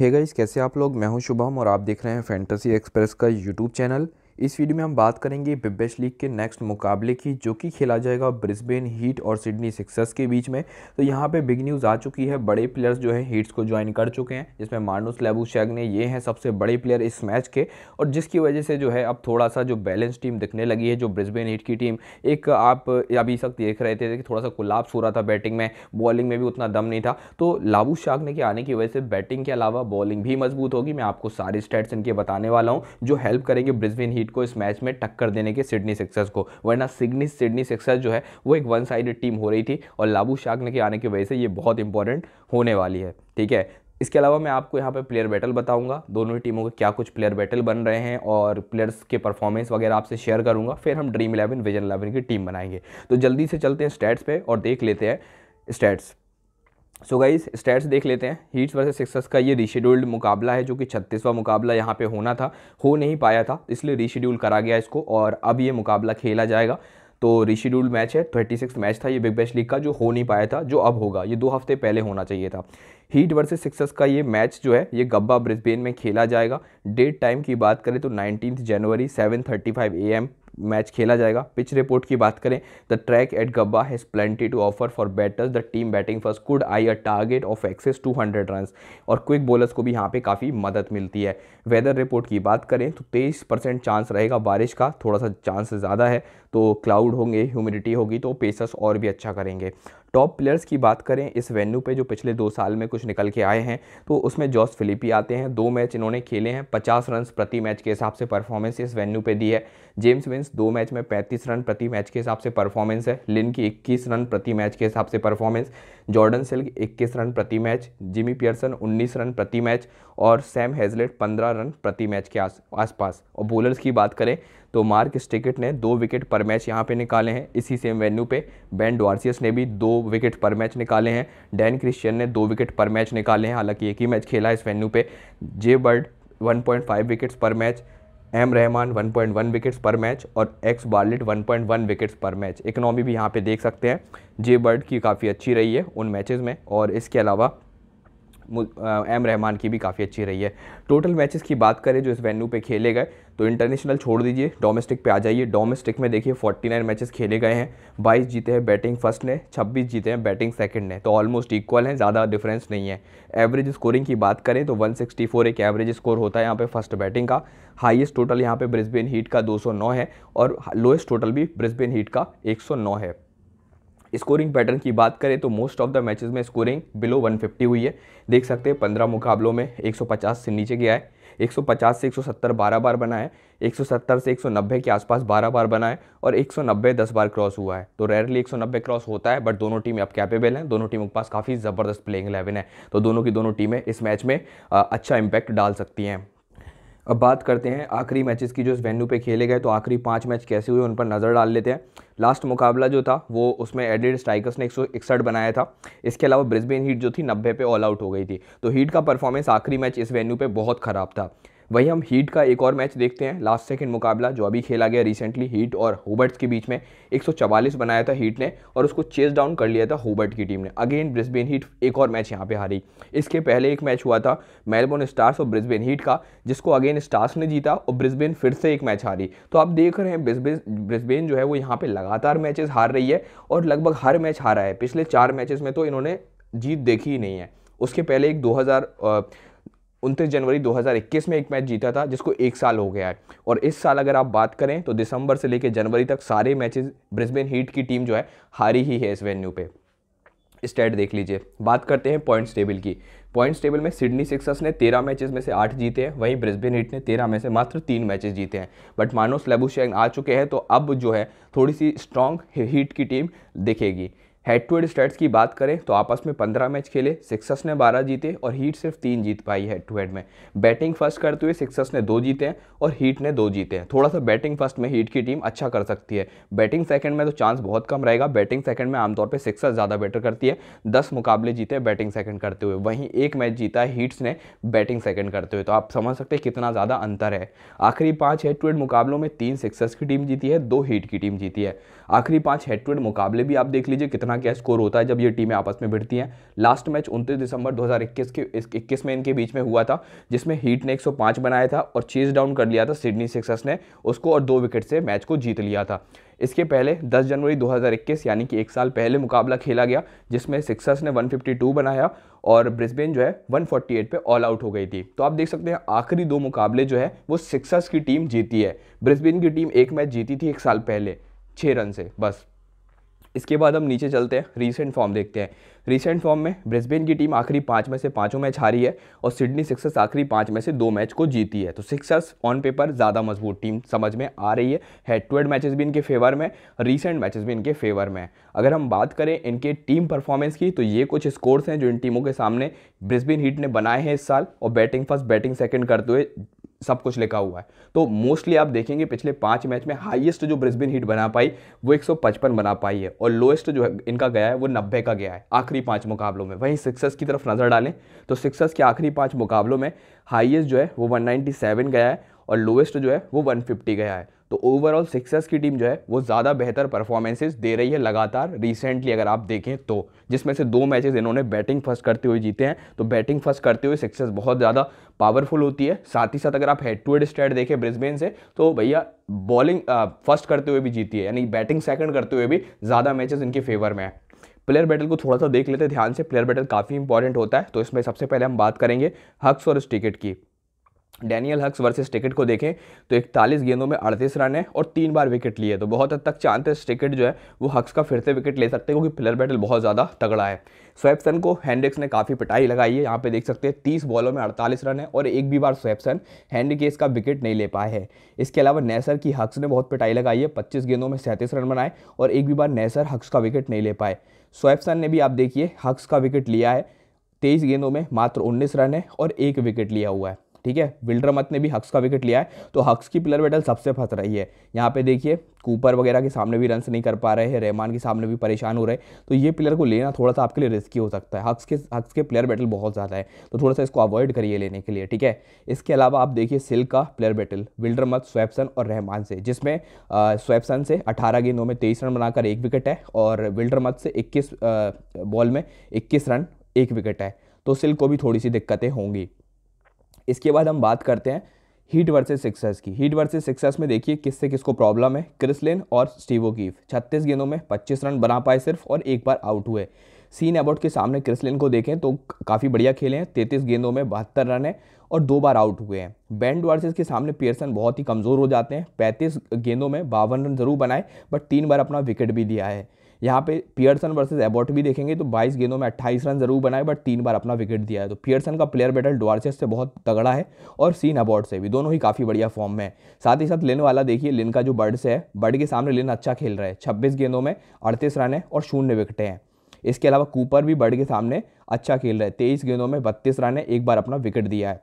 hey guys कैसे आप लोग मैं हूं शुभम और आप देख रहे हैं फैंटेसी एक्सप्रेस का यूट्यूब चैनल इस वीडियो में हम बात करेंगे बिबेश लीग के नेक्स्ट मुकाबले की जो कि खेला जाएगा ब्रिस्बेन हीट और सिडनी सिक्सर्स के बीच में तो यहाँ पे बिग न्यूज़ आ चुकी है बड़े प्लेयर्स जो है हीट्स को ज्वाइन कर चुके हैं जिसमें मानुस लेबूशैग ने ये हैं सबसे बड़े प्लेयर इस मैच के और जिसकी वजह से जो है अब थोड़ा सा जो बैलेंस टीम दिखने लगी है जो ब्रिस्बेन हीट की टीम एक आप अभी सब देख रहे थे कि थोड़ा सा कोलाप्स हो रहा था बैटिंग में बॉलिंग में भी उतना दम नहीं था तो लाबू शाग ने के आने की वजह से बैटिंग के अलावा बॉलिंग भी मजबूत होगी मैं आपको सारे स्टेट्स इनके बताने वाला हूँ जो हेल्प करेंगे ब्रिस्बेन हीट लीड को इस मैच में टक्कर देने के सिडनी सिक्सर्स को वरना सिडनी सिडनी सिक्सर्स जो है वो एक वन साइडेड टीम हो रही थी और लाबू शागन के आने की वजह से ये बहुत इंपॉर्टेंट होने वाली है ठीक है इसके अलावा मैं आपको यहाँ पे प्लेयर बैटल बताऊंगा दोनों ही टीमों के क्या कुछ प्लेयर बैटल बन रहे हैं और प्लेयर्स के परफॉर्मेंस वगैरह आपसे शेयर करूंगा फिर हम ड्रीम इलेवन विजन इलेवन की टीम बनाएंगे तो जल्दी से चलते हैं स्टैट्स पे और देख लेते हैं stats so so guys stats देख लेते हैं हीट्स वर्सेस सिक्सर्स का ये रिशेड्यूल्ड मुकाबला है जो कि छत्तीसवां मुकाबला यहाँ पे होना था हो नहीं पाया था इसलिए रिशेड्यूल करा गया इसको और अब ये मुकाबला खेला जाएगा तो रिशेड्यूल्ड मैच है थर्टी सिक्स मैच था ये बिग बैश लीग का जो हो नहीं पाया था जो अब होगा ये दो हफ्ते पहले होना चाहिए था हीट वर्सेस सिक्सर्स का ये मैच जो है ये गब्बा ब्रिस्बेन में खेला जाएगा डेट टाइम की बात करें तो नाइनटीन जनवरी seven thirty five A M match खेला जाएगा पिच रिपोर्ट की बात करें the track at Gabba has plenty to offer for batters the team batting first could eye a target of excess 200 hundred run और quick bowlers को भी यहाँ पे काफ़ी मदद मिलती है वेदर रिपोर्ट की बात करें तो तेईस परसेंट चांस रहेगा बारिश का थोड़ा सा चांस ज़्यादा है तो क्लाउड होंगे ह्यूमिडिटी होगी तो पेसर्स और भी अच्छा करेंगे टॉप प्लेयर्स की बात करें इस वेन्यू पे जो पिछले दो साल में कुछ निकल के आए हैं तो उसमें जॉस फिलिपी आते हैं दो मैच इन्होंने खेले हैं पचास रन प्रति मैच के हिसाब से परफॉर्मेंस इस वेन्यू पे दी है जेम्स विंस दो मैच में पैंतीस रन प्रति मैच के हिसाब से परफॉर्मेंस है लिन की इक्कीस रन प्रति मैच के हिसाब से परफॉर्मेंस जॉर्डन सिल्क इक्कीस रन प्रति मैच जिमी पियर्सन उन्नीस रन प्रति मैच और सैम हेजलेट पंद्रह रन प्रति मैच के आस आसपास और बॉलर्स की बात करें तो मार्क स्टिकट ने दो विकेट पर मैच यहाँ पे निकाले हैं इसी सेम वेन्यू पे बैन डॉर्सियस ने भी दो विकेट पर मैच निकाले हैं डैन क्रिश्चियन ने दो विकेट पर मैच निकाले हैं हालांकि एक ही मैच खेला है इस वेन्यू पे जे बर्ड 1.5 विकेट्स पर मैच एम रहमान 1.1 विकेट्स पर मैच और एक्स बार्लेट 1.1 विकेट्स पर मैच इकनॉमी भी यहाँ पे देख सकते हैं जे बर्ड की काफ़ी अच्छी रही है उन मैचेस में और इसके अलावा एम रहमान की भी काफ़ी अच्छी रही है टोटल मैचेस की बात करें जो इस वेन्यू पे खेले गए तो इंटरनेशनल छोड़ दीजिए डोमेस्टिक पे आ जाइए डोमेस्टिक में देखिए 49 मैचेस खेले गए हैं 22 जीते हैं बैटिंग फर्स्ट ने 26 जीते हैं बैटिंग सेकंड ने तो ऑलमोस्ट इक्वल हैं ज़्यादा डिफरेंस नहीं है एवरेज स्कोरिंग की बात करें तो 164 एक एवरेज स्कोर होता है यहाँ पे फर्स्ट बैटिंग का हाइएस्ट टोटल यहाँ पे ब्रिस्बेन हीट का दो oh है और लोएस्ट टोटल भी ब्रिस्बेन हीट का एक है स्कोरिंग पैटर्न की बात करें तो मोस्ट ऑफ द मैचेस में स्कोरिंग बिलो 150 हुई है देख सकते हैं 15 मुकाबलों में 150 से नीचे गया है 150 से 170 बारह बार बना है 170 से 190 के आसपास बारह बार बना है और 190 10 बार क्रॉस हुआ है तो रेयरली 190 क्रॉस होता है बट दोनों टीमें अब कैपेबल हैं दोनों टीमों के पास काफ़ी ज़बरदस्त प्लेइंग इलेवन है तो दोनों की दोनों टीमें इस मैच में अच्छा इम्पैक्ट डाल सकती हैं अब बात करते हैं आखिरी मैचेस की जो इस वेन्यू पे खेले गए तो आखिरी पांच मैच कैसे हुए उन पर नज़र डाल लेते हैं लास्ट मुकाबला जो था वो उसमें एडिड स्ट्राइकर्स ने एक बनाया था इसके अलावा ब्रिस्बेन हीट जो थी नब्बे पे ऑल आउट हो गई थी तो हीट का परफॉर्मेंस आखिरी मैच इस वेन्यू पर बहुत ख़राब था वहीं हम हीट का एक और मैच देखते हैं लास्ट सेकेंड मुकाबला जो अभी खेला गया रिसेंटली हीट और होबर्ट्स के बीच में एक बनाया था हीट ने और उसको चेस डाउन कर लिया था होबर्ट की टीम ने अगेन ब्रिस्बेन हीट एक और मैच यहाँ पे हारी इसके पहले एक मैच हुआ था मेलबोर्न स्टार्स और ब्रिस्बेन हीट का जिसको अगेन स्टार्स ने जीता और ब्रिस्बेन फिर से एक मैच हारी तो आप देख रहे हैं ब्रिस्बेन जो है वो यहाँ पर लगातार मैचेज हार रही है और लगभग हर मैच हारा है पिछले चार मैचेज में तो इन्होंने जीत देखी ही नहीं है उसके पहले एक 2000 उनतीस जनवरी 2021 में एक मैच जीता था जिसको एक साल हो गया है और इस साल अगर आप बात करें तो दिसंबर से लेकर जनवरी तक सारे मैचेस ब्रिस्बेन हीट की टीम जो है हारी ही है इस वेन्यू पे स्टेट देख लीजिए बात करते हैं पॉइंट्स टेबल की पॉइंट्स टेबल में सिडनी सिक्सर्स ने तेरह मैचेस में से आठ जीते हैं वहीं ब्रिस्बेन हीट ने तेरह में से मात्र तीन मैचेस जीते हैं बट मानो स्लेबुशैंग आ चुके हैं तो अब जो है थोड़ी सी स्ट्रॉन्ग हीट की टीम दिखेगी हेड टू हेड स्टेट्स की बात करें तो आपस में पंद्रह मैच खेले सिक्सर्स ने बारह जीते और हीट सिर्फ तीन जीत पाई हेड टू हेड में बैटिंग फर्स्ट करते हुए सिक्सर्स ने दो जीते हैं और हीट ने दो जीते हैं थोड़ा सा बैटिंग फर्स्ट में हीट की टीम अच्छा कर सकती है बैटिंग सेकंड में तो चांस बहुत कम रहेगा बैटिंग सेकंड में आमतौर पर सिक्सर्स ज़्यादा बेटर करती है दस मुकाबले जीते बैटिंग सेकंड करते हुए वहीं एक मैच जीता है हीट्स ने बैटिंग सेकंड करते हुए तो आप समझ सकते हैं कितना ज़्यादा अंतर है आखिरी पाँच हेड टू हेड मुकाबलों में तीन सिक्सर्स की टीम जीती है दो हीट की टीम जीती है आखिरी पाँच हेड टू हेड मुकाबले भी आप देख लीजिए कितना यहाँ क्या स्कोर होता है जब ये टीमें आपस में भिड़ती हैं लास्ट मैच उनतीस दिसंबर 2021 के इक्कीस में इनके बीच में हुआ था जिसमें हीट ने 105 बनाया था और चेज डाउन कर लिया था सिडनी सिक्सर्स ने उसको और दो विकेट से मैच को जीत लिया था इसके पहले 10 जनवरी 2021 यानी कि एक साल पहले मुकाबला खेला गया जिसमें सिक्सर्स ने 152 बनाया और ब्रिस्बेन जो है 148 पे ऑल आउट हो गई थी तो आप देख सकते हैं आखिरी दो मुकाबले जो है वो सिक्सर्स की टीम जीती है ब्रिस्बेन की टीम एक मैच जीती थी एक साल पहले छः रन से बस इसके बाद हम नीचे चलते हैं रीसेंट फॉर्म देखते हैं रीसेंट फॉर्म में ब्रिस्बेन की टीम आखिरी पाँच में से पाँचों मैच हारी है और सिडनी सिक्सर्स आखिरी पाँच में से दो मैच को जीती है तो सिक्सर्स ऑन पेपर ज़्यादा मजबूत टीम समझ में आ रही है हेड टू हेड मैचेस भी इनके फेवर में रीसेंट मैचेस भी इनके फेवर में अगर हम बात करें इनके टीम परफॉर्मेंस की तो ये कुछ स्कोर्स हैं जो इन टीमों के सामने ब्रिस्बिन हीट ने बनाए हैं इस साल और बैटिंग फर्स्ट बैटिंग सेकेंड करते हुए सब कुछ लिखा हुआ है तो मोस्टली आप देखेंगे पिछले पाँच मैच में हाईएस्ट जो ब्रिस्बिन हीट बना पाई वो 155 बना पाई है और लोएस्ट जो है इनका गया है वो 90 का गया है आखिरी पांच मुकाबलों में वहीं सिक्सर्स की तरफ नज़र डालें तो सिक्सर्स के आखिरी पांच मुकाबलों में हाईएस्ट जो है वो 197 गया है और लोएस्ट जो है वो 150 गया है तो ओवरऑल सिक्सर्स की टीम जो है वो ज़्यादा बेहतर परफॉर्मेंसेज दे रही है लगातार रिसेंटली अगर आप देखें तो जिसमें से दो मैचेस इन्होंने बैटिंग फर्स्ट करते हुए जीते हैं तो बैटिंग फर्स्ट करते हुए सिक्सर्स बहुत ज़्यादा पावरफुल होती है साथ ही साथ अगर आप हेड टू हेड स्टैट देखें ब्रिस्बेन से तो भैया बॉलिंग फर्स्ट करते हुए भी जीती है यानी बैटिंग सेकेंड करते हुए भी ज़्यादा मैचेज इनके फेवर में है प्लेयर बैटल को थोड़ा सा देख लेते हैं ध्यान से प्लेयर बैटल काफ़ी इंपॉर्टेंट होता है तो इसमें सबसे पहले हम बात करेंगे हक्स और स्टिकेट की डैनियल हक्स वर्सेस टिकट को देखें तो इकतालीस गेंदों में अड़तीस रन है और तीन बार विकेट लिए तो बहुत हद तक चांसेस टिकट जो है वो हक्स का फिर से विकेट ले सकते हैं क्योंकि प्लेयर बैटल बहुत ज़्यादा तगड़ा है स्वैपसन को हैंडिक्स ने काफ़ी पिटाई लगाई है यहाँ पे देख सकते हैं तीस बॉलों में अड़तालीस रन है और एक भी बार स्वैपसन हैंड्रिकेस का विकेट नहीं ले पाए है इसके अलावा नेसर की हक्स ने बहुत पिटाई लगाई है पच्चीस गेंदों में सैंतीस रन बनाए और एक भी बार नेसर हक्स का विकेट नहीं ले पाए स्वैपसन ने भी आप देखिए हक्स का विकेट लिया है तेईस गेंदों में मात्र उन्नीस रन है और एक विकेट लिया हुआ है ठीक है विल्डर मत ने भी हक्स का विकेट लिया है तो हक्स की पिलर बैटल सबसे फंस रही है यहाँ पे देखिए कूपर वगैरह के सामने भी रन नहीं कर पा रहे हैं रहमान के सामने भी परेशान हो रहे हैं तो ये प्लेयर को लेना थोड़ा सा आपके लिए रिस्की हो सकता है हक्स के हक्स के प्लेयर बैटल बहुत ज़्यादा है तो थोड़ा सा इसको अवॉइड करिए लेने के लिए ठीक है इसके अलावा आप देखिए सिल्क का प्लेयर बैटल विल्डर मत स्वेपसन और रहमान से जिसमें स्वैपसन से अठारह गेंदों में तेईस रन बनाकर एक विकेट है और विल्डर मत से इक्कीस बॉल में इक्कीस रन एक विकेट है तो सिल्क को भी थोड़ी सी दिक्कतें होंगी इसके बाद हम बात करते हैं हीट वर्सेस सिक्सर्स की हीट वर्सेस सिक्सर्स में देखिए किससे किसको प्रॉब्लम है क्रिसलिन और स्टीवो की छत्तीस गेंदों में पच्चीस रन बना पाए सिर्फ और एक बार आउट हुए सीन अबाउट के सामने क्रिसलिन को देखें तो काफ़ी बढ़िया खेले हैं तैंतीस गेंदों में बहत्तर रन है और दो बार आउट हुए हैं बैंड वर्सेस के सामने पियर्सन बहुत ही कमज़ोर हो जाते हैं पैंतीस गेंदों में बावन रन जरूर बनाए बट तीन बार अपना विकेट भी दिया है यहाँ पे पियर्सन वर्सेस एबॉट भी देखेंगे तो 22 गेंदों में 28 रन जरूर बनाए बट तीन बार अपना विकेट दिया है तो पियर्सन का प्लेयर बैटल डुआरचेस से बहुत तगड़ा है और सीन एबॉट से भी दोनों ही काफ़ी बढ़िया फॉर्म में है साथ ही साथ लिन वाला देखिए लिन का जो बर्ड से है बर्ड के सामने लिन अच्छा खेल रहा है छब्बीस गेंदों में अड़तीस रन है और शून्य विकटें हैं इसके अलावा कूपर भी बर्ड के सामने अच्छा खेल रहा है तेईस गेंदों में बत्तीस रन है एक बार अपना विकेट दिया है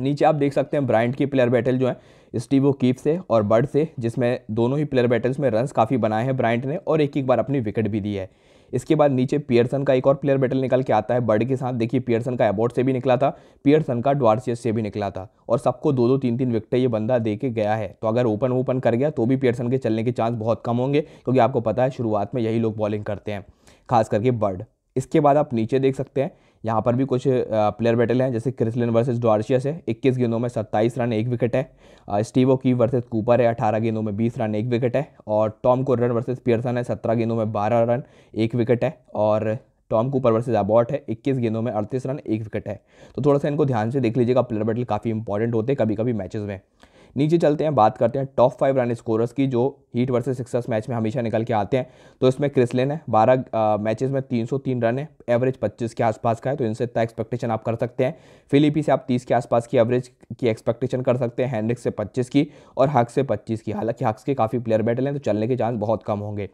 नीचे आप देख सकते हैं ब्रांड की प्लेयर बैटल जो है स्टीवो कीप से और बर्ड से जिसमें दोनों ही प्लेयर बैटल्स में रन्स काफ़ी बनाए हैं ब्रांड ने और एक एक बार अपनी विकेट भी दी है इसके बाद नीचे पियर्सन का एक और प्लेयर बैटल निकल के आता है बर्ड के साथ देखिए पियर्सन का एबोर्ट से भी निकला था पियर्सन का डॉर्सियस से भी निकला था और सबको दो दो तीन तीन विकेटें ये बंदा दे के गया है तो अगर ओपन ओपन कर गया तो भी पियर्सन के चलने के चांस बहुत कम होंगे क्योंकि आपको पता है शुरुआत में यही लोग बॉलिंग करते हैं खास करके बर्ड इसके बाद आप नीचे देख सकते हैं यहाँ पर भी कुछ प्लेयर बैटल हैं जैसे क्रिसलिन वर्सेस डॉर्शियस है इक्कीस गेंदों में सत्ताईस रन एक विकेट है स्टीवो की वर्सेस कूपर है अठारह गेंदों में बीस रन एक विकेट है और टॉम कोर्रन वर्सेस पियर्सन है सत्रह गेंदों में बारह रन एक विकेट है और टॉम कूपर वर्सेज अबॉट है 21 गेंदों में 38 रन एक विकेट है तो थोड़ा सा इनको ध्यान से देख लीजिएगा प्लेयर बैटल काफ़ी इंपॉर्टेंट होते हैं कभी कभी मैचेज में नीचे चलते हैं बात करते हैं टॉप फाइव रन स्कोरर्स की जो हीट वर्सेस सिक्सर्स मैच में हमेशा निकल के आते हैं तो इसमें क्रिसलेन है बारह मैचेस में 303 रन है एवरेज 25 के आसपास का है तो इनसे इतना एक्सपेक्टेशन आप कर सकते हैं फिलिपी से आप 30 के आसपास की एवरेज की एक्सपेक्टेशन कर सकते हैं हैंनरिक से 25 की और हक से 25 की हालांकि हक्स के काफ़ी प्लेयर बैठे हैं तो चलने के चांस बहुत कम होंगे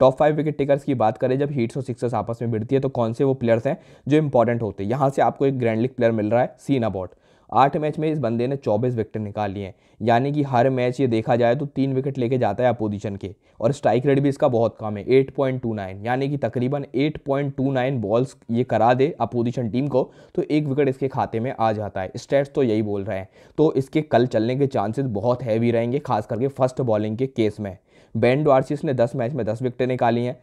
टॉप फाइव विकेट टेकर्स की बात करें जब हीट्स और सिक्सर्स आपस में भिड़ती है तो कौन से वो प्लेयर्स हैं जो इंपॉर्टेंट होते हैं यहाँ से आपको एक ग्रैंड लीग प्लेयर मिल रहा है सीन अबॉट आठ मैच में इस बंदे ने चौबीस विकेट निकाल लिए हैं यानी कि हर मैच ये देखा जाए तो तीन विकेट लेके जाता है अपोजिशन के और स्ट्राइक रेट भी इसका बहुत कम है 8.29 यानी कि तकरीबन 8.29 बॉल्स ये करा दे अपोजिशन टीम को तो एक विकेट इसके खाते में आ जाता है स्टेट्स तो यही बोल रहे हैं तो इसके कल चलने के चांसेस बहुत हैवी रहेंगे खास करके फर्स्ट बॉलिंग के केस में बैन डॉर्सिस ने दस मैच में दस विकेटें निकाली हैं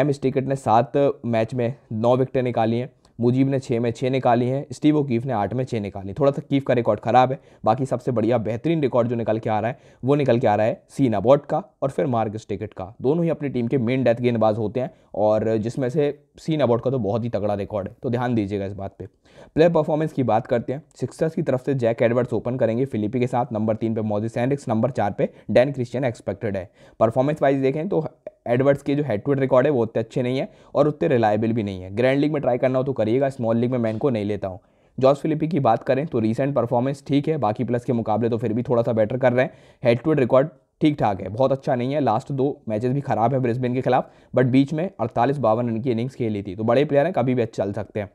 एम स्टिकट ने सात मैच में नौ विकेटें निकाली हैं मुजीब ने छः में छः निकाली हैं स्टीव ओकीफ ने आठ में छः निकाली थोड़ा सा कीफ का रिकॉर्ड खराब है बाकी सबसे बढ़िया बेहतरीन रिकॉर्ड जो निकल के आ रहा है वो निकल के आ रहा है सीना बॉट का और फिर मार्ग स्टिकट का दोनों ही अपनी टीम के मेन डेथ गेंदबाज होते हैं और जिसमें से सीन अबॉट का तो बहुत ही तगड़ा रिकॉर्ड है तो ध्यान दीजिएगा इस बात पर प्लेयर परफॉर्मेंस की बात करते हैं सिक्सर्स की तरफ से जैक एडवर्ड्स ओपन करेंगे फिलिपी के साथ नंबर तीन पे मोजिस एंड्रिक्स नंबर चार पे डैन क्रिश्चियन एक्सपेक्टेड है परफॉर्मेंस वाइज देखें तो एडवर्ड्स के जो हेड टू हेड रिकॉर्ड है वो उतने अच्छे नहीं है और उतने रिलायबल भी नहीं है ग्रैंड लीग में ट्राई करना हो तो करिएगा स्मॉल लीग में मैं इनको नहीं लेता हूँ जॉस फिलिपी की बात करें तो रीसेंट परफॉर्मेंस ठीक है बाकी प्लस के मुकाबले तो फिर भी थोड़ा सा बेटर कर रहे हैं हेड टू हेड रिकॉर्ड ठीक ठाक है बहुत अच्छा नहीं है लास्ट दो मैचेस भी खराब है ब्रिस्बेन के खिलाफ बट बीच में अड़तालीस बावन रन की इनिंग्स खेली थी तो बड़े प्लेयर हैं कभी भी अच्छे चल सकते हैं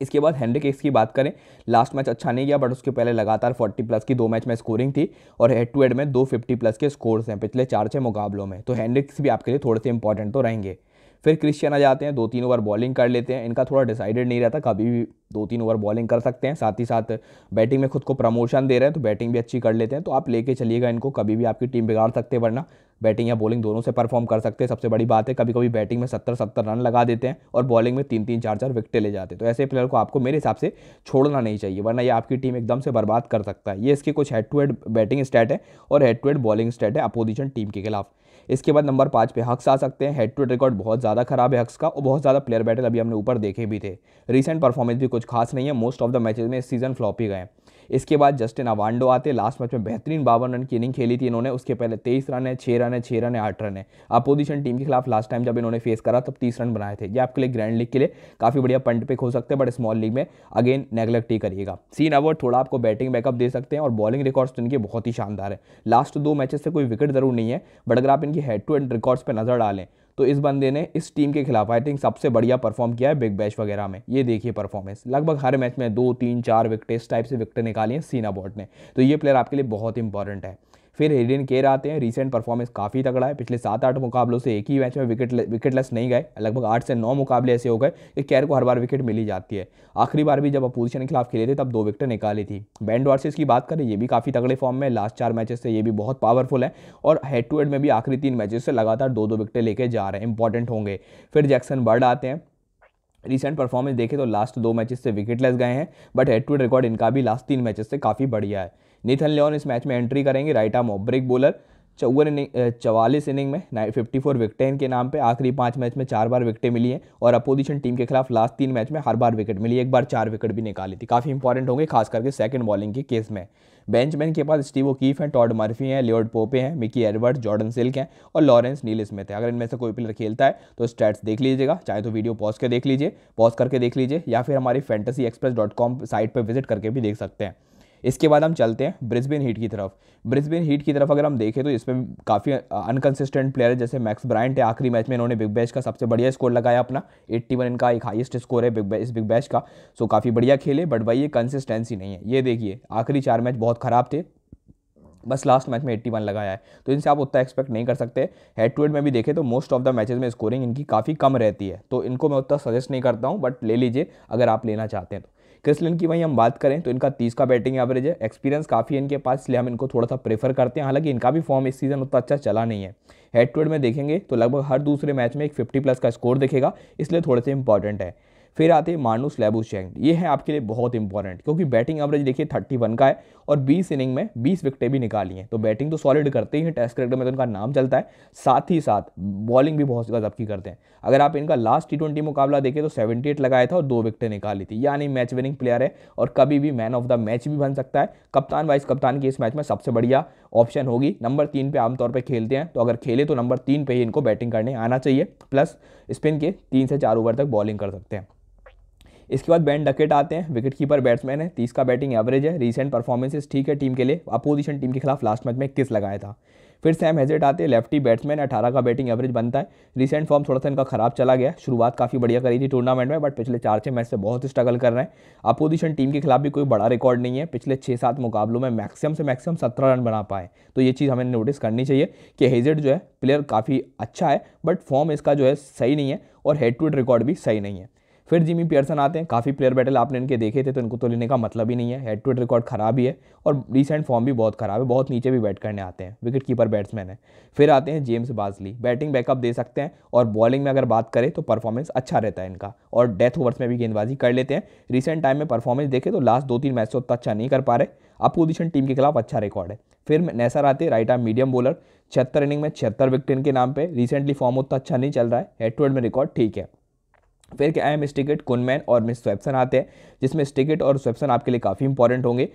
इसके बाद हेनरी केक्स की बात करें लास्ट मैच अच्छा नहीं गया बट उसके पहले लगातार 40 प्लस की दो मैच में स्कोरिंग थी और हेड टू हेड में दो 50 प्लस के स्कोर्स हैं पिछले चार छः मुकाबलों में तो हैंड्रिक्स भी आपके लिए थोड़े से इंपॉर्टेंट तो रहेंगे फिर क्रिश्चियन आ जाते हैं दो तीन ओवर बॉलिंग कर लेते हैं इनका थोड़ा डिसाइडेड नहीं रहता कभी भी दो तीन ओवर बॉलिंग कर सकते हैं साथ ही साथ बैटिंग में खुद को प्रमोशन दे रहे हैं तो बैटिंग भी अच्छी कर लेते हैं तो आप लेके चलिएगा इनको कभी भी आपकी टीम बिगाड़ सकते हैं वरना बैटिंग या बॉलिंग दोनों से परफॉर्म कर सकते हैं सबसे बड़ी बात है कभी कभी बैटिंग में सत्तर सत्तर रन लगा देते हैं और बॉलिंग में तीन तीन चार चार विकटे ले जाते हैं तो ऐसे प्लेयर को आपको मेरे हिसाब से छोड़ना नहीं चाहिए वरना ये आपकी टीम एकदम से बर्बाद कर सकता है ये इसके कुछ head to head batting stat है और head to head bowling stat है अपोजिशन टीम के खिलाफ इसके बाद नंबर पाँच पे हक्स आ सकते हैं हेड टू हेड रिकॉर्ड बहुत ज़्यादा खराब है हक्स का और बहुत ज़्यादा प्लेयर बैटल अभी हमने ऊपर देखे भी थे रिसेंट परफॉर्मेंस भी कुछ खास नहीं है मोस्ट ऑफ द मैचेज में इस सीज़न फ्लॉप ही गए इसके बाद जस्टिन अवान्डो आते लास्ट मैच में बेहतरीन बावन रन की इनिंग खेली थी इन्होंने उसके पहले तेईस रन है छः रन है छः रन है आठ रन है अपोजिशन टीम के खिलाफ लास्ट टाइम जब इन्होंने फेस करा तब तीस रन बनाए थे ये आपके लिए ग्रैंड लीग के लिए काफ़ी बढ़िया पंट पिक हो सकते हैं बट स्मॉल लीग में अगेन नेगलेक्ट ही करिएगा सीन अवर्ड थोड़ा आपको बैटिंग बैकअप दे सकते हैं और बॉलिंग रिकॉर्ड्स तो इनके बहुत ही शानदार है लास्ट दो मैचेस से कोई विकेट जरूर नहीं है बट अगर आप इनकी हेड टू हेड रिकॉर्ड्स पर नजर डालें तो इस बंदे ने इस टीम के खिलाफ आई थिंक सबसे बढ़िया परफॉर्म किया है बिग बैश वगैरह में ये देखिए परफॉर्मेंस लगभग हर मैच में दो तीन चार विकटे इस टाइप से विकटे निकाली हैं सीना बॉट ने तो ये प्लेयर आपके लिए बहुत इंपॉर्टेंट है फिर हेडन केर आते हैं रिसेंट परफॉर्मेंस काफ़ी तगड़ा है पिछले सात आठ मुकाबलों से एक ही मैच में विकेट विकेटलेस नहीं गए लगभग आठ से नौ मुकाबले ऐसे हो गए कि केर को हर बार विकेट मिली जाती है आखिरी बार भी जब अपोजिशन के खिलाफ खेले थे तब दो विकेट निकाली थी बैंड वॉर्सेस की बात करें ये भी काफ़ी तगड़े फॉर्म में लास्ट चार मैचेस से ये भी बहुत पावरफुल है और हेड टू हेड में भी आखिरी तीन मैचेस से लगातार दो दो विकेट लेके जा रहे हैं इंपॉर्टेंट होंगे फिर जैक्सन बर्ड आते हैं रिसेंट परफॉर्मेंस देखें तो लास्ट दो मैचेस से विकेटलेस गए हैं but head to head record इनका भी लास्ट तीन मैचेस से काफ़ी बढ़िया है नेथन लियोन इस मैच में एंट्री करेंगे right arm off break bowler चौवन इनिंग चवालीस इनिंग में फिफ्टी फोर विकटें इनके नाम पे आखिरी पांच मैच में चार बार विकटें मिली हैं और अपोजिशन टीम के खिलाफ लास्ट तीन मैच में हर बार विकेट मिली एक बार चार विकेट भी निकाली थी काफ़ी इंपॉर्टेंट होंगे खास करके सेकंड बॉलिंग के केस में बेंचमैन के पास स्टीव ओकीफ हैं टॉड मर्फी हैं लियोर्ड पोपे हैं मिकी एडवर्ड जॉर्डन सिल्क हैं और लॉरेंस नील स्मिथ है अगर इनमें से कोई प्लेयर खेलता है तो स्टैट्स देख लीजिएगा चाहे तो वीडियो पॉज कर देख लीजिए पॉज करके देख लीजिए या फिर हमारी fantasy express dot com site पर विजिट करके भी देख सकते हैं इसके बाद हम चलते हैं ब्रिस्बेन हीट की तरफ ब्रिस्बेन हीट की तरफ अगर हम देखें तो इसमें काफ़ी अनकंसिस्टेंट प्लेयर है जैसे मैक्स ब्रांट है आखिरी मैच में इन्होंने बिग बैश का सबसे बढ़िया स्कोर लगाया अपना 81 इनका एक हाईएस्ट स्कोर है बिग इस बिग बैश का सो काफ़ी बढ़िया खेले बट भाई ये कंसिस्टेंसी नहीं है ये देखिए आखिरी चार मैच बहुत ख़राब थे बस लास्ट मैच में 81 लगाया है तो इनसे आप उतना एक्सपेक्ट नहीं कर सकते हेड टू हेड में भी देखें तो मोस्ट ऑफ द मैचेस में स्कोरिंग इनकी काफ़ी कम रहती है तो इनको मैं उतना सजेस्ट नहीं करता हूँ बट ले लीजिए अगर आप लेना चाहते हैं तो क्रिस लिन की वहीं हम बात करें तो इनका तीस का बैटिंग एवरेज है एक्सपीरियंस काफ़ी इनके पास इसलिए हम इनको थोड़ा सा प्रेफर करते हैं हालांकि इनका भी फॉर्म इस सीज़न उतना अच्छा चला नहीं है हेड टू हेड में देखेंगे तो लगभग हर दूसरे मैच में एक फिफ्टी प्लस का स्कोर दिखेगा इसलिए थोड़े से इंपॉर्टेंट है फिर आते हैं मार्नूस चैंग ये है आपके लिए बहुत इंपॉर्टेंट क्योंकि बैटिंग एवरेज देखिए थर्टी वन का है और बीस इनिंग में बीस विकटें भी निकाली हैं तो बैटिंग तो सॉलिड करते ही हैं टेस्ट क्रिकेट में तो इनका नाम चलता है साथ ही साथ बॉलिंग भी बहुत गजब की करते हैं अगर आप इनका लास्ट टी ट्वेंटी मुकाबला देखें तो सेवेंटी एट लगाया था और दो विकटें निकाली थी यानी मैच विनिंग प्लेयर है और कभी भी मैन ऑफ द मैच भी बन सकता है कप्तान वाइस कप्तान की इस मैच में सबसे बढ़िया ऑप्शन होगी नंबर तीन पे आमतौर पर खेलते हैं तो अगर खेले तो नंबर तीन पे ही इनको बैटिंग करने आना चाहिए प्लस स्पिन के तीन से चार ओवर तक बॉलिंग कर सकते हैं इसके बाद बैन डकेट आते हैं विकेट कीपर बैट्समैन है तीस का बैटिंग एवरेज है रिसेंट परफॉर्मेंसेस ठीक है टीम के लिए अपोजिशन टीम के खिलाफ लास्ट मैच में किस लगाया था फिर सैम हेजेट आते हैं लेफ्टी बैट्समैन अठारह का बैटिंग एवरेज बनता है रिसेंट फॉर्म थोड़ा सा इनका खराब चला गया शुरुआत काफ़ी बढ़िया करी थी टूर्नामेंट में बट पिछले चार छः मैच से बहुत स्ट्रगल कर रहे हैं अपोजिशन टीम के खिलाफ भी कोई बड़ा रिकॉर्ड नहीं है पिछले छः सात मुकाबलों में मैक्सिमम से मैक्सिमम सत्रह रन बना पाए तो ये चीज़ हमें नोटिस करनी चाहिए कि हेजेट जो है प्लेयर काफ़ी अच्छा है बट फॉर्म इसका जो है सही नहीं है और हेड टू हेड रिकॉर्ड भी सही नहीं है फिर जिमी पियर्सन आते हैं काफ़ी प्लेयर बैटल आपने इनके देखे थे तो इनको तो लेने का मतलब ही नहीं है हेड टू हेड रिकॉर्ड खराब ही है और रिसेंट फॉर्म भी बहुत खराब है बहुत नीचे भी बैट करने आते हैं विकेट कीपर बैट्समैन है फिर आते हैं जेम्स बाजली बैटिंग बैकअप दे सकते हैं और बॉलिंग में अगर बात करें तो परफॉर्मेंस अच्छा रहता है इनका और डेथ ओवर्स में भी गेंदबाजी कर लेते हैं रिसेंट टाइम में परफॉर्मेंस देखे तो लास्ट दो तीन मैच से तो उतना अच्छा नहीं कर पा रहे अपोजिशन टीम के खिलाफ अच्छा रिकॉर्ड है फिर नेसर आते राइट आर्म मीडियम बॉलर छिहत्तर इनिंग में छिहत्तर विकेट इनके नाम पर रिसेंटली फॉर्म उतना अच्छा नहीं चल रहा है हेड टू हेड में रिकॉर्ड ठीक है फिर क्या है मिस टिकट कुनमैन और मिस स्वेप्सन आते हैं जिसमें स्टिकट और स्वेप्सन आपके लिए काफ़ी इंपॉर्टेंट होंगे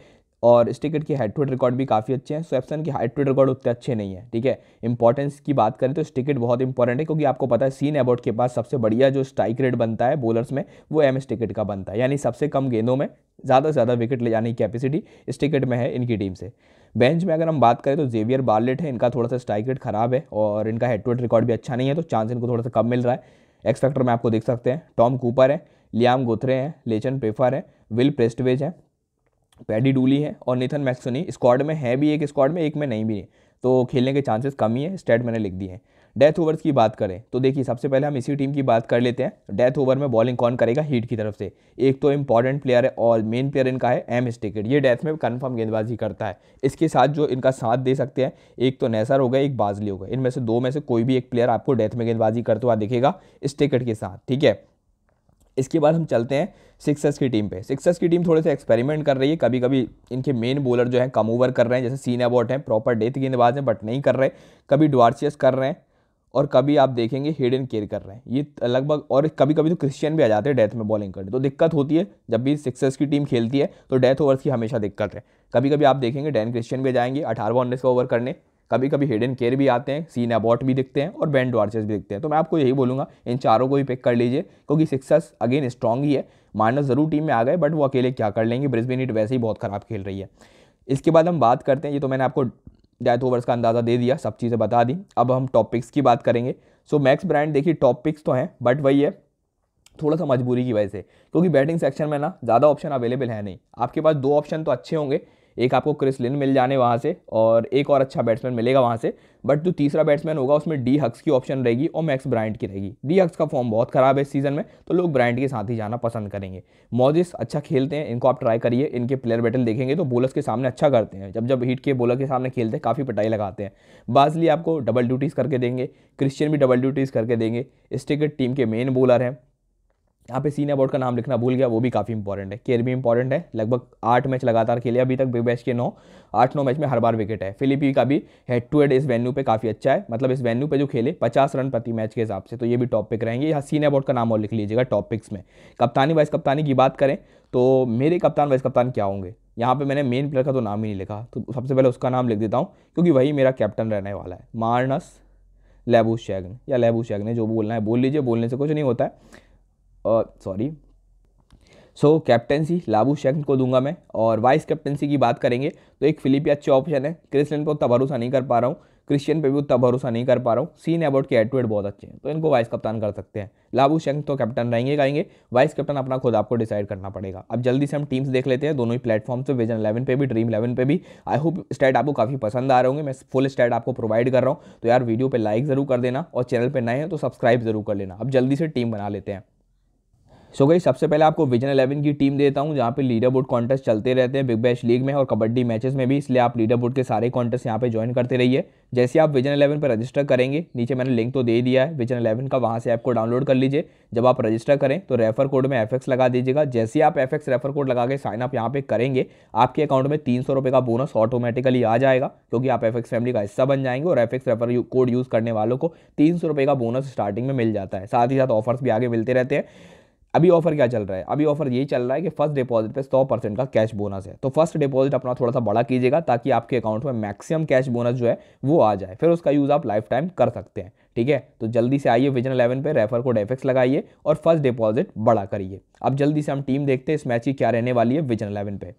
और स्टिकट के हेड टू रिकॉर्ड भी काफ़ी अच्छे हैं स्वेप्सन के हेड टूट रिकॉर्ड उतने अच्छे नहीं है ठीक है इंपॉर्टेंस की बात करें तो टिकट बहुत इंपॉर्टेंट है क्योंकि आपको पता है सीन एबॉट के पास सबसे बढ़िया जो स्ट्राइक रेट बनता है बॉलर्स में वो एम एस टिकट का बनता है यानी सबसे कम गेंदों में ज़्यादा से ज़्यादा विकेट ले जाने की कैपेसिटी इस टिकट में है इनकी टीम से बेंच में अगर हम बात करें तो जेवियर बार्लेट है इनका थोड़ा सा स्ट्राइक रेट खराब है और इनका हेड टू हेड रिकॉर्ड भी अच्छा नहीं है तो चांस इनको थोड़ा सा कम मिल रहा है एक्स फैक्टर में आपको देख सकते हैं टॉम कूपर है लियाम गोथरे हैं लेचन पेफर है विल प्रेस्टवेज है पैडी डूली है और निथन मैक्सोनी स्क्वाड में है भी एक स्क्वाड में एक में नहीं भी है तो खेलने के चांसेस कम ही है स्टेट मैंने लिख दिए हैं डेथ ओवर्स की बात करें तो देखिए सबसे पहले हम इसी टीम की बात कर लेते हैं डेथ ओवर में बॉलिंग कौन करेगा हीट की तरफ से एक तो इंपॉर्टेंट प्लेयर है और मेन प्लेयर इनका है एम स्टिकेट ये डेथ में कन्फर्म गेंदबाजी करता है इसके साथ जो इनका साथ दे सकते हैं एक तो नेसर होगा एक बाजली होगा इनमें से दो में से कोई भी एक प्लेयर आपको डेथ में गेंदबाजी करते हुआ दिखेगा स्टिकेट के साथ ठीक है इसके बाद हम चलते हैं सिक्सर्स की टीम पे सिक्सर्स की टीम थोड़े से एक्सपेरिमेंट कर रही है कभी कभी इनके मेन बॉलर जो हैं कम ओवर कर रहे हैं जैसे सीन अबॉट हैं प्रॉपर डेथ गेंदबाज हैं बट नहीं कर रहे कभी डुआरसियस कर रहे हैं और कभी आप देखेंगे हेड एंड केयर कर रहे हैं ये लगभग और कभी कभी तो क्रिश्चियन भी आ जाते हैं डेथ में बॉलिंग करने तो दिक्कत होती है जब भी सिक्सर्स की टीम खेलती है तो डेथ ओवर्स की हमेशा दिक्कत है कभी कभी आप देखेंगे डैन क्रिश्चियन भी जाएंगे अठारह उन्नीस का ओवर करने कभी कभी हेड एंड केयर भी आते हैं सीन अबॉट भी दिखते हैं और बैंड वार्चर्स भी दिखते हैं तो मैं आपको यही बोलूँगा इन चारों को भी पिक कर लीजिए क्योंकि सिक्सर्स अगेन स्ट्रॉन्ग ही है माइनस ज़रूर टीम में आ गए बट वो अकेले क्या कर लेंगे ब्रिस्बेन हीट वैसे ही बहुत ख़राब खेल रही है इसके बाद हम बात करते हैं ये तो मैंने आपको डेथ ओवर्स का अंदाज़ा दे दिया सब चीज़ें बता दी अब हम टॉप पिक्स की बात करेंगे सो मैक्स ब्रांड देखिए टॉप पिक्स तो हैं बट वही है थोड़ा सा मजबूरी की वजह से क्योंकि बैटिंग सेक्शन में ना ज़्यादा ऑप्शन अवेलेबल है नहीं आपके पास दो ऑप्शन तो अच्छे होंगे एक आपको क्रिस लिन मिल जाने वहाँ से और एक और अच्छा बैट्समैन मिलेगा वहाँ से बट जो तीसरा बैट्समैन होगा उसमें डी हक्स की ऑप्शन रहेगी और मैक्स ब्रांड की रहेगी डी हक्स का फॉर्म बहुत खराब है इस सीज़न में तो लोग ब्रांड के साथ ही जाना पसंद करेंगे मोजिस अच्छा खेलते हैं इनको आप ट्राई करिए इनके प्लेयर बैटल देखेंगे तो बोलर्स के सामने अच्छा करते हैं जब जब हीट के बोलर के सामने खेलते हैं काफ़ी पटाई लगाते हैं बाजली आपको डबल ड्यूटीज़ करके देंगे क्रिश्चियन भी डबल ड्यूटीज़ करके देंगे स्टिकेट टीम के मेन बोलर हैं यहाँ पे सीनियर बोर्ड का नाम लिखना भूल गया वो भी काफ़ी इंपॉर्टेंट है केयर भी इंपॉर्टेंट है लगभग आठ मैच लगातार खेले अभी तक बिग बैच के नौ आठ नौ मैच में हर बार विकेट है फिलिपी का भी हेड टू हेड इस वेन्यू पे काफ़ी अच्छा है मतलब इस वेन्यू पे जो खेले पचास रन प्रति मैच के हिसाब से तो ये भी टॉपिक रहेंगे यहाँ सीनियर बोर्ड का नाम और लिख लीजिएगा टॉपिक्स में कप्तानी वाइस कप्तानी की बात करें तो मेरे कप्तान वाइस कप्तान क्या होंगे यहाँ पे मैंने मेन प्लेयर का तो नाम ही नहीं लिखा तो सबसे पहले उसका नाम लिख देता हूँ क्योंकि वही मेरा कैप्टन रहने वाला है मार्नस लेबू शैगन या लेबू शैगन जो बोलना है बोल लीजिए बोलने से कुछ नहीं होता है sorry so captaincy Labuschagne को दूंगा मैं और वाइस कैप्टनसी की बात करेंगे तो एक फिलिप अच्छे ऑप्शन है क्रिस्टन पर उतना भरोसा नहीं कर पा रहा हूँ क्रिश्चियन पे भी उतना भरोसा नहीं कर पा रहा हूँ सीन एबॉट के एटवेट बहुत अच्छे हैं तो इनको वाइस कप्तान कर सकते हैं लाबू शेंग तो कैप्टन रहेंगे गाएंगे वाइस कैप्टन अपना खुद आपको डिसाइड करना पड़ेगा अब जल्दी से हम टीम्स देख लेते हैं दोनों ही प्लेटफॉर्म से विजन इलेवन पे भी ड्रीम इलेवन पे भी आई होप स्टैट आपको काफ़ी पसंद आ रहे होंगे मैं फुल स्टैट आपको प्रोवाइड कर रहा हूँ तो यार वीडियो पर लाइक ज़रूर कर देना और चैनल पर नए हैं तो सब्सक्राइब जरूर कर लेना अब जल्दी से टीम बना लेते हैं सो गई सबसे पहले आपको विजन इलेवन की टीम देता हूँ जहाँ पे लीडर बोर्ड कॉन्टेस्ट चलते रहते हैं बिग बैश लीग में और कबड्डी मैचेस में भी इसलिए आप लीडर बोर्ड के सारे कॉन्टेस्ट यहाँ पे ज्वाइन करते रहिए जैसे आप विजन इलेवन पर रजिस्टर करेंगे नीचे मैंने लिंक तो दे दिया है विजन इलेवन का वहाँ से ऐप को डाउनलोड कर लीजिए जब आप रजिस्टर करें तो रेफर कोड में एफ लगा दीजिएगा जैसे आप एफ रेफर कोड लगा के साइनअप यहाँ पे करेंगे आपके अकाउंट में तीन सौ का बोनस ऑटोमेटिकली आ जाएगा क्योंकि आप एफ फैमिली का हिस्सा बन जाएंगे और एफ रेफर कोड यूज़ करने वालों को तीन सौ का बोनस स्टार्टिंग में मिल जाता है साथ ही साथ ऑफर्स भी आगे मिलते रहते हैं अभी ऑफर क्या चल रहा है अभी ऑफर यही चल रहा है कि फर्स्ट डिपॉजिट पे 100 परसेंट का कैश बोनस है तो फर्स्ट डिपॉजिट अपना थोड़ा सा बड़ा कीजिएगा ताकि आपके अकाउंट में मैक्सिमम कैश बोनस जो है वो आ जाए फिर उसका यूज़ आप लाइफ टाइम कर सकते हैं ठीक है तो जल्दी से आइए विजन इलेवन पे रेफर कोड एफ लगाइए और फर्स्ट डिपॉजिट बड़ा करिए अब जल्दी से हम टीम देखते हैं इस मैच की क्या रहने वाली है विजन इलेवन पर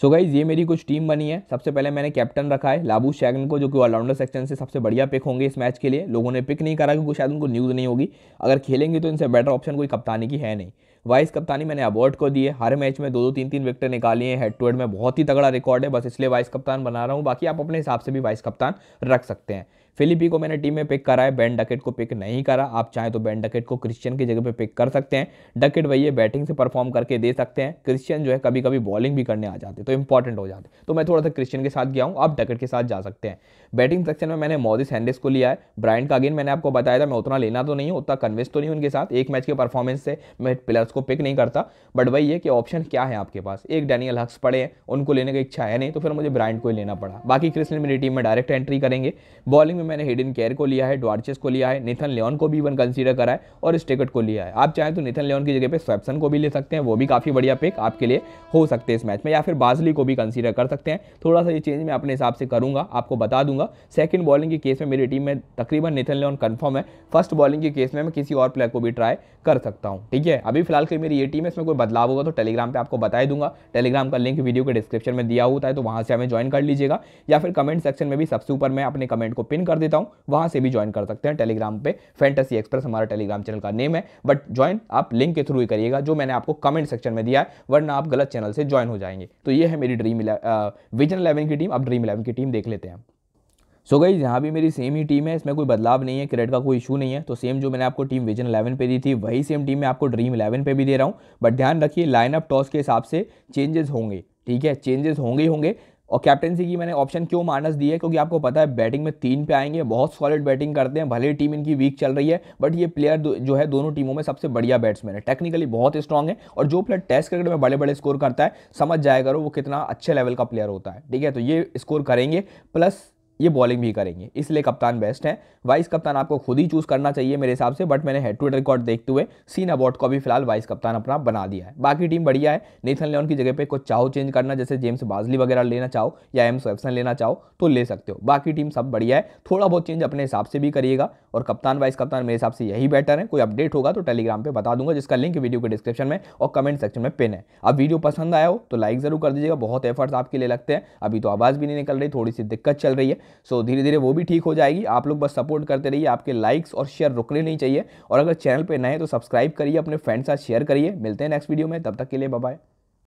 सो so गाइज ये मेरी कुछ टीम बनी है सबसे पहले मैंने कैप्टन रखा है लाबू शैगन को जो कि ऑलराउंडर सेक्शन से सबसे बढ़िया पिक होंगे इस मैच के लिए लोगों ने पिक नहीं करा क्योंकि शायद उनको न्यूज़ नहीं होगी अगर खेलेंगे तो इनसे बेटर ऑप्शन कोई कप्तानी की है नहीं वाइस कप्तानी मैंने अवॉर्ड को दिए हर मैच में दो दो तीन तीन विकेट निकाली है हेड टू हेड में बहुत ही तगड़ा रिकॉर्ड है बस इसलिए वाइस कप्तान बना रहा हूँ बाकी आप अपने हिसाब से भी वाइस कप्तान रख सकते हैं फिलिपी को मैंने टीम में पिक करा है बैन डकेट को पिक नहीं करा आप चाहें तो बैन डकेट को क्रिश्चियन की जगह पर पिक कर सकते हैं डकेट वही है बैटिंग से परफॉर्म करके दे सकते हैं क्रिश्चियन जो है कभी कभी बॉलिंग भी करने आ जाते तो इंपॉर्टेंट हो जाते तो मैं थोड़ा सा क्रिश्चियन के साथ गया हूँ आप डकेट के साथ जा सकते हैं बैटिंग सेक्शन में मैंने मोदी हैंडिस को लिया है ब्राइंड का अगेन मैंने आपको बताया था मैं उतना लेना तो नहीं हूँ उतना कन्विंस तो नहीं उनके साथ एक मैच के परफॉर्मेंस से मैं प्लेयर्स को पिक नहीं करता बट वही है कि ऑप्शन क्या है आपके पास एक डैनियल हक्स पड़े हैं उनको लेने की इच्छा है नहीं तो फिर मुझे ब्राइंड को ही लेना पड़ा बाकी क्रिस्लिन मेरी टीम में डायरेक्ट एंट्री करेंगे बॉलिंग में में मैंने हिडन केयर को लिया है डॉर्चेस को लिया है निथन लेन को भी इवन कंसीडर करा है और स्टेकट को लिया है आप चाहें तो निथन लेन की जगह पे स्वैप्सन को भी ले सकते हैं वो भी काफ़ी बढ़िया पिक आपके लिए हो सकते हैं इस मैच में या फिर बाजली को भी कंसीडर कर सकते हैं थोड़ा सा ये चेंज मैं अपने हिसाब से करूँगा आपको बता दूंगा सेकेंड बॉलिंग के केस में मेरी टीम में तकरीबन निथन लेन कन्फर्म है फर्स्ट बॉलिंग के केस में मैं किसी और प्लेयर को भी ट्राई कर सकता हूँ ठीक है अभी फिलहाल के मेरी ये टीम है इसमें कोई बदलाव होगा तो टेलीग्राम पर आपको बताई दूंगा टेलीग्राम का लिंक वीडियो के डिस्क्रिप्शन में दिया होता है तो वहाँ से हमें ज्वाइन कर लीजिएगा या फिर कमेंट सेक्शन में भी सबसे ऊपर मैं अपने कमेंट को पिन कर कर देता हूँ वहाँ से भी ज्वाइन कर सकते हैं टेलीग्राम पे फैंटेसी एक्सप्रेस हमारा टेलीग्राम चैनल का नेम है बट ज्वाइन आप लिंक के थ्रू ही करिएगा जो मैंने आपको कमेंट सेक्शन में दिया है वरना आप गलत चैनल से ज्वाइन हो जाएंगे तो ये है मेरी ड्रीम विजन इलेवन की टीम आप ड्रीम इलेवन की टीम देख लेते हैं सो गई यहाँ भी मेरी सेम ही टीम है इसमें कोई बदलाव नहीं है क्रेड का कोई इशू नहीं है तो सेम जो मैंने आपको टीम विजन इलेवन पे दी थी वही सेम टीम मैं आपको ड्रीम इलेवन पे भी दे रहा हूँ बट ध्यान रखिए लाइनअप टॉस के हिसाब से चेंजेस होंगे ठीक है चेंजेस होंगे ही होंगे और कैप्टनसी की मैंने ऑप्शन क्यों माइनस दी है क्योंकि आपको पता है बैटिंग में तीन पे आएंगे बहुत सॉलिड बैटिंग करते हैं भले ही टीम इनकी वीक चल रही है बट ये प्लेयर जो है दोनों टीमों में सबसे बढ़िया बैट्समैन है टेक्निकली बहुत स्ट्रॉग है और जो प्लेयर टेस्ट क्रिकेट में बड़े बड़े स्कोर करता है समझ जाएगा करो वो कितना अच्छे लेवल का प्लेयर होता है ठीक है तो ये स्कोर करेंगे प्लस ये बॉलिंग भी करेंगे इसलिए कप्तान बेस्ट है वाइस कप्तान आपको खुद ही चूज़ करना चाहिए मेरे हिसाब से बट मैंने हेड टू हेड रिकॉर्ड देखते हुए सीन अबॉट को भी फिलहाल वाइस कप्तान अपना बना दिया है बाकी टीम बढ़िया है नेथन लेन की जगह पे कुछ चाहो चेंज करना जैसे जेम्स बाजली वगैरह लेना चाहो या एम सोएप्सन लेना चाहो तो ले सकते हो बाकी टीम सब बढ़िया है थोड़ा बहुत चेंज अपने हिसाब से भी करिएगा और कप्तान वाइस कप्तान मेरे हिसाब से यही बेटर है कोई अपडेट होगा तो टेलीग्राम पर बता दूंगा जिसका लिंक वीडियो के डिस्क्रिप्शन में और कमेंट सेक्शन में पिन है अब वीडियो पसंद आया हो तो लाइक ज़रूर कर दीजिएगा बहुत एफर्ट्स आपके लिए लगते हैं अभी तो आवाज़ भी नहीं निकल रही थोड़ी सी दिक्कत चल रही है सो धीरे धीरे वो भी ठीक हो जाएगी आप लोग बस सपोर्ट करते रहिए आपके लाइक्स और शेयर रुकने नहीं चाहिए और अगर चैनल पर नए तो सब्सक्राइब करिए अपने फ्रेंड साथ शेयर करिए मिलते हैं नेक्स्ट वीडियो में तब तक के लिए बाय